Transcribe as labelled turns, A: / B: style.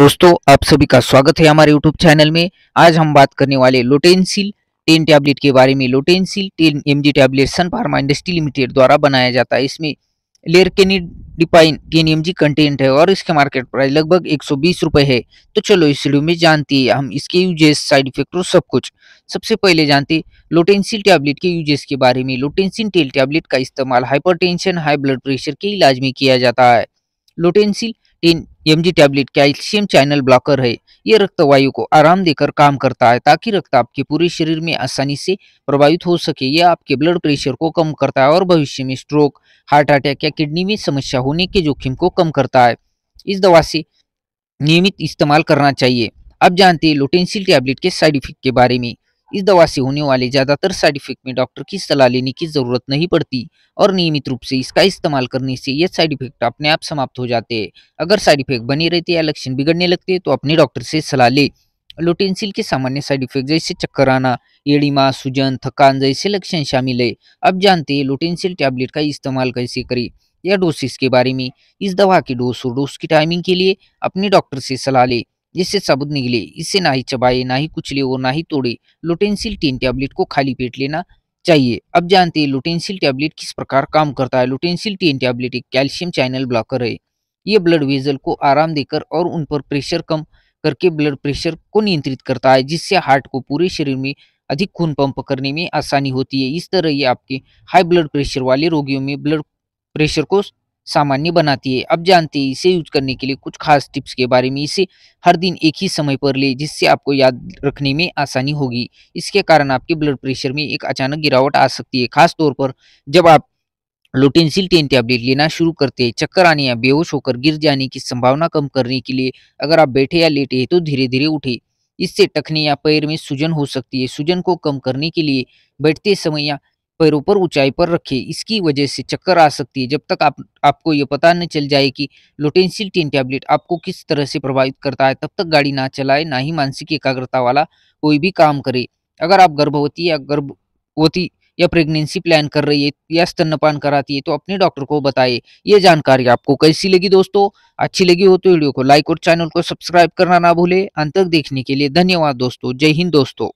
A: दोस्तों आप सभी का स्वागत है हमारे YouTube चैनल में आज हम बात करने वाले लोटेनसिल 10 टैबलेट के बारे में Lotensil 10 M G tablet Sun Pharma industry limited द्वारा बनाया जाता है इसमें डिपाइन टेन एम जी कंटेंट है और इसके मार्केट प्राइस लगभग एक सौ है तो चलो इस वीडियो में जानते हैं हम इसके यूजेस साइड इफेक्ट और सब कुछ सबसे पहले जानते लोटेंसिल टैबलेट के यूजेस के बारे में लोटेंसिल टेल टैबलेट का इस्तेमाल हाइपर हाई ब्लड प्रेशर के इलाज में किया जाता है Lotensil ten M G tablet calcium channel blocker है ये रक्त वायु को आराम देकर काम करता है ताकि रक्त आपके पूरे शरीर में आसानी से प्रभावित हो सके यह आपके ब्लड प्रेशर को कम करता है और भविष्य में स्ट्रोक हार्ट अटैक या किडनी में समस्या होने के जोखिम को कम करता है इस दवा से नियमित इस्तेमाल करना चाहिए अब जानते हैं लोटेंसिल टैबलेट के साइड इफेक्ट के बारे में इस दवा से होने वाले ज़्यादातर साइड इफेक्ट में डॉक्टर की सलाह लेने की ज़रूरत नहीं पड़ती और नियमित रूप से इसका इस्तेमाल करने से ये साइड इफेक्ट अपने आप समाप्त हो जाते हैं अगर साइड इफेक्ट बने रहते या लक्षण बिगड़ने लगते तो अपने डॉक्टर से सलाह ले लोटेंसिल के सामान्य साइड इफेक्ट जैसे चक्कर आना एडिमा सूजन थकान जैसे लक्षण शामिल है अब जानते हैं लोटेंसिल टैबलेट का इस्तेमाल कैसे करें या डोसेस के बारे में इस दवा की डोस और डोस की टाइमिंग के लिए अपने डॉक्टर से सलाह लें जिससे साबुत निकले इससे ना ही चबाए ना ही कुचले और ना ही तोड़े लोटेंसिल टीन टैबलेट को खाली पेट लेना चाहिए अब जानते हैं लोटेंसिल टैबलेट किस प्रकार काम करता है लोटेंसिल टीन टैबलेट एक कैल्शियम चैनल ब्लॉकर है ये ब्लड वेजल को आराम देकर और उन पर प्रेशर कम करके ब्लड प्रेशर को नियंत्रित करता है जिससे हार्ट को पूरे शरीर में अधिक खून पंप करने में आसानी होती है इस तरह ये आपके हाई ब्लड प्रेशर वाले रोगियों में ब्लड प्रेशर को सामान्य बनाती है अब जानते हैं इसे यूज करने के लिए कुछ खास टिप्स के बारे में इसे हर दिन एक ही समय पर ले जिससे आपको याद रखने में आसानी होगी इसके कारण आपके ब्लड प्रेशर में एक अचानक गिरावट आ सकती है खास तौर पर जब आप लोटेंसिल टेन टैबलेट लेना शुरू करते हैं चक्कर आने या बेहोश होकर गिर जाने की संभावना कम करने के लिए अगर आप बैठे या लेटे हैं तो धीरे धीरे उठे इससे टखने या पैर में सूजन हो सकती है सूजन को कम करने के लिए बैठते समय या पैरों पर ऊंचाई पर रखे इसकी वजह से चक्कर आ सकती है जब तक आप आपको ये पता नहीं चल जाए कि लोटेंसिल टीन टैबलेट आपको किस तरह से प्रभावित करता है तब तक गाड़ी ना चलाए ना ही मानसिक एकाग्रता वाला कोई भी काम करे अगर आप गर्भवती या गर्भवती या प्रेगनेंसी प्लान कर रही है या स्तनपान कराती है तो अपने डॉक्टर को बताए ये जानकारी आपको कैसी लगी दोस्तों अच्छी लगी हो तो वीडियो को लाइक और चैनल को सब्सक्राइब करना ना भूले अंत तक देखने के लिए धन्यवाद दोस्तों जय हिंद दोस्तों